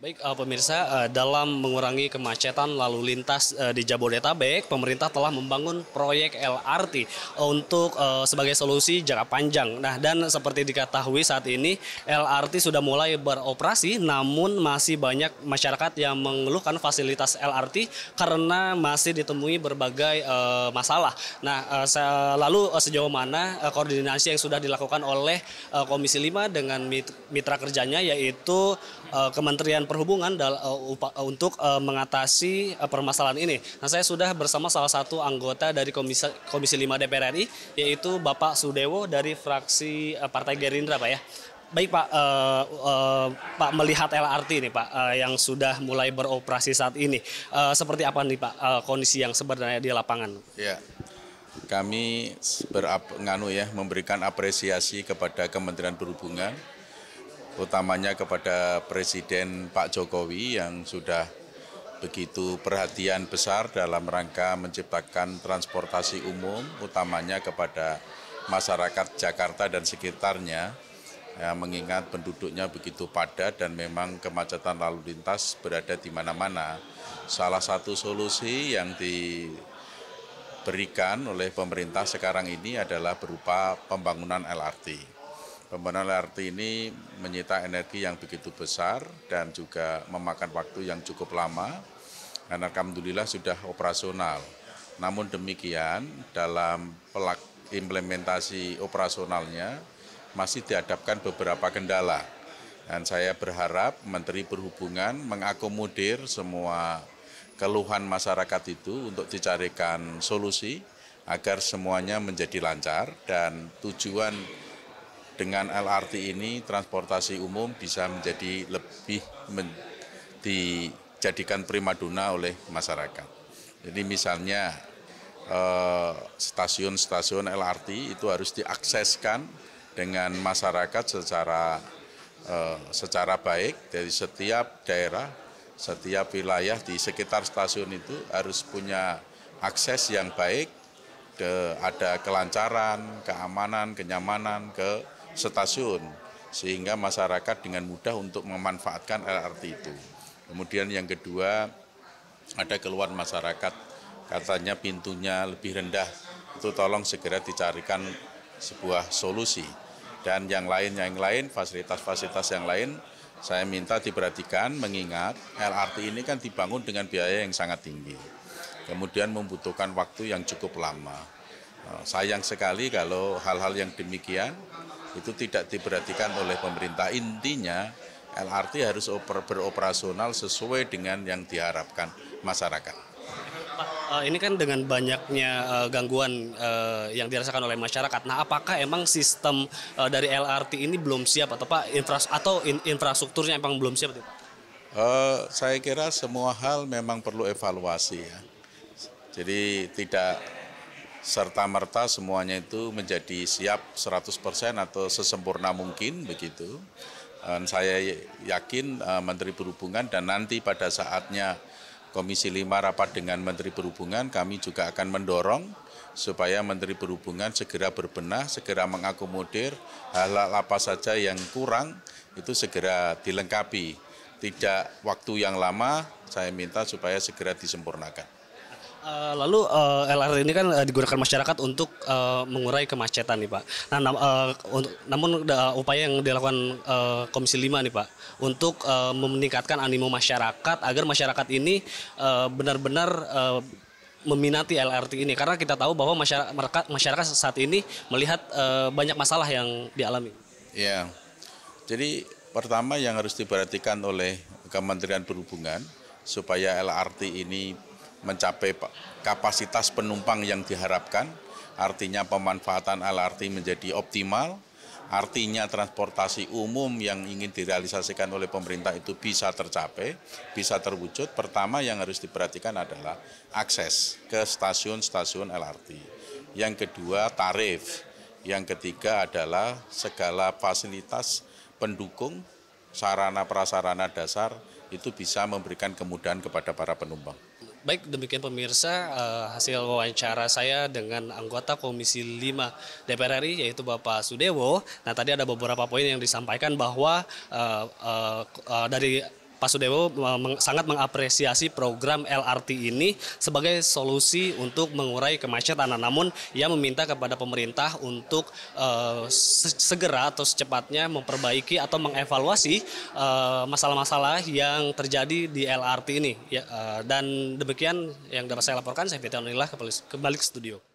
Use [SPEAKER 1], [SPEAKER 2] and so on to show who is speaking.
[SPEAKER 1] Baik, eh, pemirsa, eh, dalam mengurangi kemacetan lalu lintas eh, di Jabodetabek, pemerintah telah membangun proyek LRT untuk sebagai solusi jangka panjang. Nah, dan seperti diketahui saat ini LRT sudah mulai beroperasi, namun masih banyak masyarakat yang mengeluhkan fasilitas LRT karena masih ditemui berbagai masalah. Nah, lalu sejauh mana koordinasi yang sudah dilakukan oleh Komisi 5 dengan mitra kerjanya yaitu Kementerian Perhubungan uh, eh, eh, untuk eh, mengatasi permasalahan ini. Nah, saya sudah bersama salah satu anggota dari Komisi, Komisi 5 DPR RI, yaitu Bapak Sudewo dari fraksi Partai Gerindra, Pak ya baik Pak, uh, uh, Pak melihat LRT ini Pak uh, yang sudah mulai beroperasi saat ini, uh, seperti apa nih Pak uh, kondisi yang sebenarnya di lapangan?
[SPEAKER 2] Ya, kami berap, nganu ya memberikan apresiasi kepada Kementerian Perhubungan utamanya kepada Presiden Pak Jokowi yang sudah begitu perhatian besar dalam rangka menciptakan transportasi umum, utamanya kepada masyarakat Jakarta dan sekitarnya, ya, mengingat penduduknya begitu padat dan memang kemacetan lalu lintas berada di mana-mana. Salah satu solusi yang diberikan oleh pemerintah sekarang ini adalah berupa pembangunan LRT. Pembangunan LRT ini menyita energi yang begitu besar dan juga memakan waktu yang cukup lama. Dan alhamdulillah sudah operasional. Namun demikian dalam pelak implementasi operasionalnya masih dihadapkan beberapa kendala. Dan saya berharap Menteri Perhubungan mengakomodir semua keluhan masyarakat itu untuk dicarikan solusi agar semuanya menjadi lancar dan tujuan dengan LRT ini transportasi umum bisa menjadi lebih men dijadikan primadona oleh masyarakat. Jadi misalnya eh, stasiun-stasiun eh, LRT itu harus diakseskan dengan masyarakat secara eh, secara baik dari setiap daerah, setiap wilayah di sekitar stasiun itu harus punya akses yang baik, ada kelancaran, keamanan, kenyamanan, ke stasiun sehingga masyarakat dengan mudah untuk memanfaatkan LRT itu. Kemudian yang kedua ada keluhan masyarakat katanya pintunya lebih rendah itu tolong segera dicarikan sebuah solusi dan yang lain yang lain fasilitas-fasilitas yang lain saya minta diperhatikan mengingat LRT ini kan dibangun dengan biaya yang sangat tinggi kemudian membutuhkan waktu yang cukup lama Nah, sayang sekali kalau hal-hal yang demikian itu tidak diperhatikan oleh pemerintah. Intinya LRT harus beroperasional sesuai dengan yang diharapkan masyarakat.
[SPEAKER 1] Eh, ini kan dengan banyaknya eh, gangguan eh, yang dirasakan oleh masyarakat. Nah, apakah emang sistem dari LRT ini belum siap atau Pak atau infrastrukturnya emang belum siap, Pak?
[SPEAKER 2] Uh, saya kira semua hal memang perlu evaluasi ya. Jadi tidak serta-merta semuanya itu menjadi siap 100% atau sesempurna mungkin begitu. Dan saya yakin eh, Menteri Perhubungan dan nanti pada saatnya Komisi 5 rapat dengan Menteri Perhubungan kami juga akan mendorong supaya Menteri Perhubungan segera berbenah, segera mengakomodir hal-hal apa saja yang kurang itu segera dilengkapi. Tidak waktu yang lama, saya minta supaya segera disempurnakan.
[SPEAKER 1] Eh, lalu uh, eh, LRT ini kan uh, digunakan masyarakat untuk uh, mengurai kemacetan nih Pak. Nah, nam uh, untuk, namun uh, upaya yang dilakukan uh, Komisi 5 nih Pak untuk uh, meningkatkan animo masyarakat agar masyarakat ini benar-benar uh, uh, meminati LRT ini karena kita tahu bahwa masyarakat masyarakat saat ini melihat uh, banyak masalah yang dialami.
[SPEAKER 2] Ya. Jadi pertama yang harus diperhatikan oleh Kementerian Perhubungan supaya LRT ini mencapai kapasitas penumpang yang diharapkan, artinya pemanfaatan LRT menjadi optimal, artinya transportasi umum yang ingin direalisasikan oleh pemerintah itu bisa tercapai, bisa terwujud. Pertama yang harus diperhatikan adalah akses ke stasiun-stasiun LRT. Yang kedua tarif. Yang ketiga adalah segala fasilitas pendukung sarana prasarana dasar itu bisa memberikan kemudahan kepada para penumpang.
[SPEAKER 1] Baik, demikian pemirsa eh, hasil wawancara saya dengan anggota Komisi 5 DPR RI yaitu Bapak Sudewo. Nah, tadi ada beberapa poin yang disampaikan bahwa uh, uh, dari Pak Sudewo eh, sangat mengapresiasi program LRT ini sebagai solusi untuk mengurai kemacetan. Namun ia meminta kepada pemerintah untuk uh, segera atau secepatnya memperbaiki atau mengevaluasi eh, masalah-masalah uh, yang terjadi di LRT ini. Ya, uh, dan demikian yang dapat saya laporkan. Saya Fitri Anillah kembali ke studio.